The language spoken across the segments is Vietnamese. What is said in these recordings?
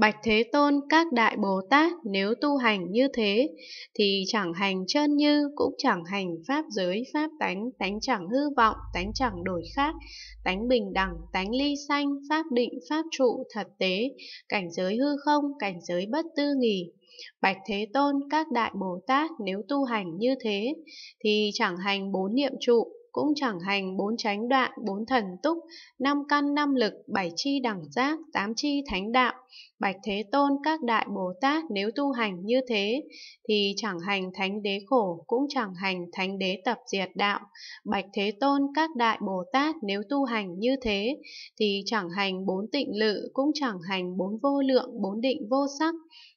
Bạch Thế Tôn các đại Bồ Tát nếu tu hành như thế thì chẳng hành chân như cũng chẳng hành pháp giới pháp tánh, tánh chẳng hư vọng, tánh chẳng đổi khác, tánh bình đẳng, tánh ly sanh, pháp định, pháp trụ, thật tế, cảnh giới hư không, cảnh giới bất tư nghỉ. Bạch Thế Tôn các đại Bồ Tát nếu tu hành như thế thì chẳng hành bốn niệm trụ, cũng chẳng hành bốn chánh đoạn, bốn thần túc, năm căn năm lực, bảy chi đẳng giác, tám chi thánh đạo. Bạch Thế Tôn các đại Bồ Tát nếu tu hành như thế thì chẳng hành thánh đế khổ cũng chẳng hành thánh đế tập diệt đạo. Bạch Thế Tôn các đại Bồ Tát nếu tu hành như thế thì chẳng hành bốn tịnh lự cũng chẳng hành bốn vô lượng, bốn định vô sắc.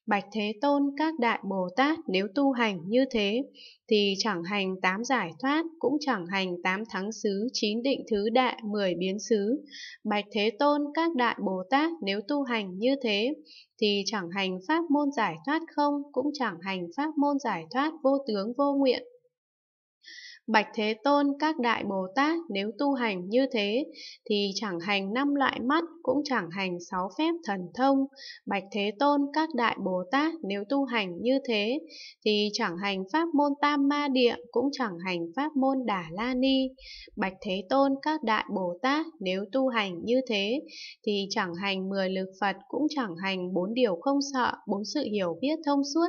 Bạch Thế Tôn các đại Bồ Tát nếu tu hành như thế thì chẳng hành tám giải thoát cũng chẳng hành tám thắng xứ, chín định thứ đại, mười biến xứ. Bạch Thế Tôn, các đại Bồ Tát nếu tu hành như thế, thì chẳng hành pháp môn giải thoát không, cũng chẳng hành pháp môn giải thoát vô tướng vô nguyện, Bạch Thế Tôn các đại Bồ Tát nếu tu hành như thế thì chẳng hành năm loại mắt cũng chẳng hành sáu phép thần thông. Bạch Thế Tôn các đại Bồ Tát nếu tu hành như thế thì chẳng hành pháp môn Tam Ma Địa cũng chẳng hành pháp môn Đà La Ni. Bạch Thế Tôn các đại Bồ Tát nếu tu hành như thế thì chẳng hành mười lực Phật cũng chẳng hành bốn điều không sợ, bốn sự hiểu biết thông suốt,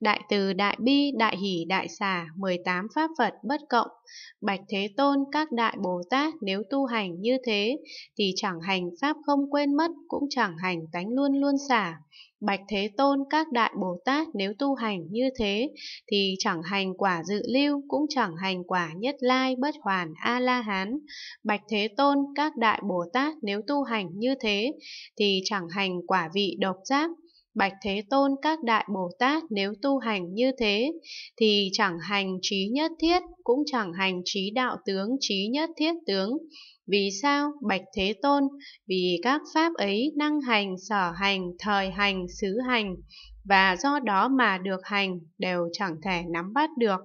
đại từ đại bi, đại hỷ đại xả, 18 pháp Phật bất cộng vọng. Bạch Thế Tôn các đại Bồ Tát nếu tu hành như thế thì chẳng hành pháp không quên mất cũng chẳng hành tánh luôn luôn xả. Bạch Thế Tôn các đại Bồ Tát nếu tu hành như thế thì chẳng hành quả dự lưu cũng chẳng hành quả nhất lai bất hoàn a la hán. Bạch Thế Tôn các đại Bồ Tát nếu tu hành như thế thì chẳng hành quả vị độc giác Bạch Thế Tôn các đại Bồ Tát nếu tu hành như thế, thì chẳng hành trí nhất thiết, cũng chẳng hành trí đạo tướng, trí nhất thiết tướng. Vì sao? Bạch Thế Tôn, vì các pháp ấy năng hành, sở hành, thời hành, xứ hành, và do đó mà được hành đều chẳng thể nắm bắt được.